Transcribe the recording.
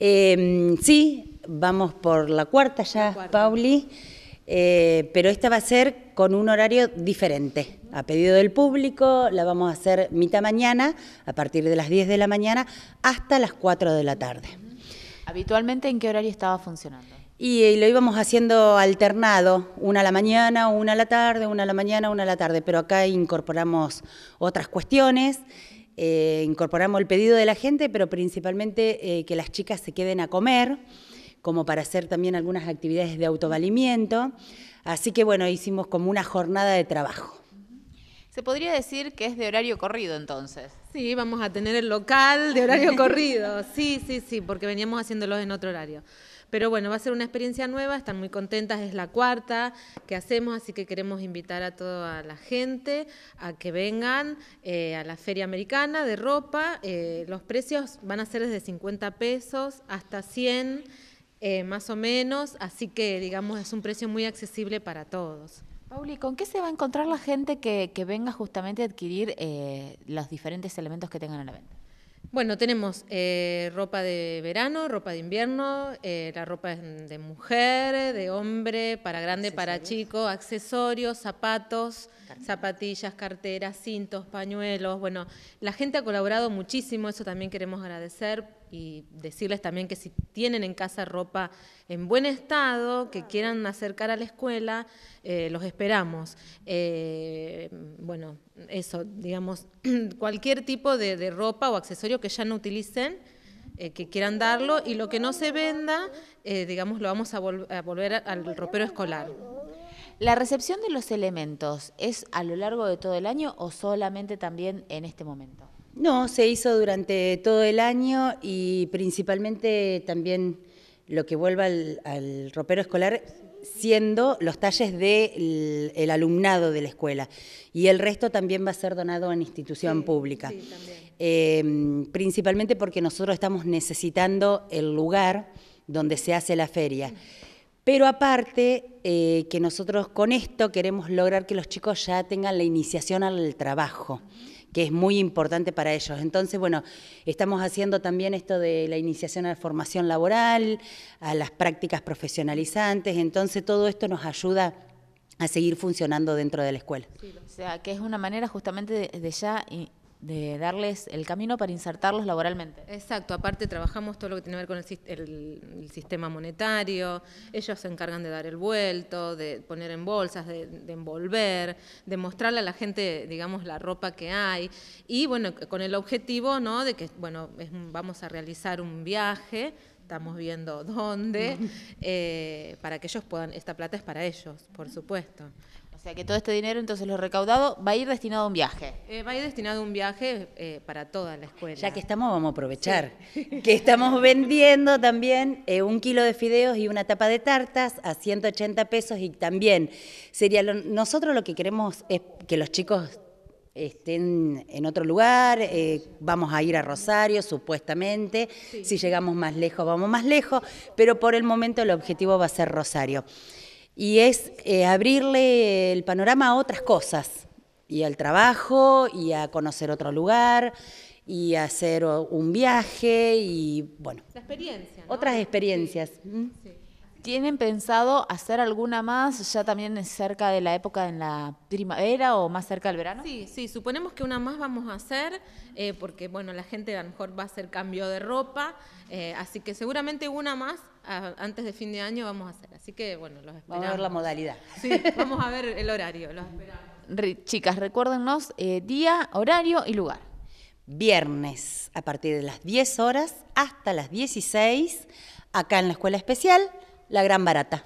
Em, sí, vamos por la cuarta ya, Pauli, eh, pero esta va a ser con un horario diferente. A pedido del público, la vamos a hacer mitad mañana, a partir de las 10 de la mañana, hasta las 4 de la tarde. ¿Habitualmente en qué horario estaba funcionando? Y eh, lo íbamos haciendo alternado, una a la mañana, una a la tarde, una a la mañana, una a la tarde, pero acá incorporamos otras cuestiones eh, incorporamos el pedido de la gente, pero principalmente eh, que las chicas se queden a comer, como para hacer también algunas actividades de autovalimiento. Así que bueno, hicimos como una jornada de trabajo. Se podría decir que es de horario corrido entonces. Sí, vamos a tener el local de horario corrido. Sí, sí, sí, porque veníamos haciéndolos en otro horario. Pero bueno, va a ser una experiencia nueva, están muy contentas, es la cuarta que hacemos, así que queremos invitar a toda la gente a que vengan eh, a la Feria Americana de Ropa. Eh, los precios van a ser desde 50 pesos hasta 100. Eh, más o menos, así que digamos es un precio muy accesible para todos. Pauli, ¿con qué se va a encontrar la gente que, venga justamente a adquirir los diferentes elementos que tengan en la venta? Bueno, tenemos eh, ropa de verano, ropa de invierno, eh, la ropa de mujer, de hombre, para grande, para chico, accesorios, zapatos, zapatillas, carteras, cintos, pañuelos. Bueno, la gente ha colaborado muchísimo, eso también queremos agradecer y decirles también que si tienen en casa ropa en buen estado, que quieran acercar a la escuela, eh, los esperamos. Eh, bueno, eso, digamos, cualquier tipo de, ropa o accesorio que ya no utilicen, eh, que quieran darlo y lo que no se venda, digamos, lo vamos a, volver al ropero escolar. ¿La recepción de los elementos es a lo largo de todo el año o solamente también en este momento? No, se hizo durante todo el año y principalmente también lo que vuelva al, ropero escolar siendo los talles del alumnado de la escuela. Y el resto también va a ser donado a institución pública. Em, principalmente porque nosotros estamos necesitando el lugar donde se hace la feria. Pero aparte, eh, que nosotros con esto queremos lograr que los chicos ya tengan la iniciación al trabajo que es muy importante para ellos. Entonces, bueno, estamos haciendo también esto de la iniciación a la formación laboral, a las prácticas profesionalizantes, entonces todo esto nos ayuda a seguir funcionando dentro de la escuela. Sí, o sea, que es una manera justamente de, de ya de darles el camino para insertarlos laboralmente. Exacto, aparte trabajamos todo lo que tiene que ver con el, sistema monetario, ellos se encargan de dar el vuelto, de poner en bolsas, de, envolver, de mostrarle a la gente, digamos, la ropa que hay y bueno, con el objetivo, de que, bueno, vamos a realizar un viaje estamos viendo dónde, eh, para que ellos puedan, esta plata es para ellos, por supuesto. O sea que todo este dinero, entonces lo recaudado, va a ir destinado a un viaje. Eh, va a ir destinado a un viaje eh, para toda la escuela. Ya que estamos, vamos a aprovechar. Que estamos vendiendo también un kilo de fideos y una tapa de tartas a 180 pesos y también sería nosotros lo que queremos es que los chicos estén en otro lugar, eh, vamos a ir a Rosario supuestamente, si llegamos más lejos vamos más lejos, pero por el momento el objetivo va a ser Rosario. Y es eh, abrirle el panorama a otras cosas, y al trabajo, y a conocer otro lugar, y hacer un viaje, y bueno. experiencia. Otras experiencias. Mm. ¿Tienen pensado hacer alguna más ya también cerca de la época en la primavera o más cerca del verano? Sí, sí, suponemos que una más vamos a hacer, eh, porque bueno, la gente a lo mejor va a hacer cambio de ropa, eh, así que seguramente una más antes de fin de año vamos a hacer. Así que bueno, los esperamos. Vamos a ver la modalidad. Sí, vamos a ver el horario, los esperamos. chicas, recuérdenos eh, día, horario y lugar. Viernes, a partir de las 10 horas hasta las 16, acá en la Escuela Especial la gran barata.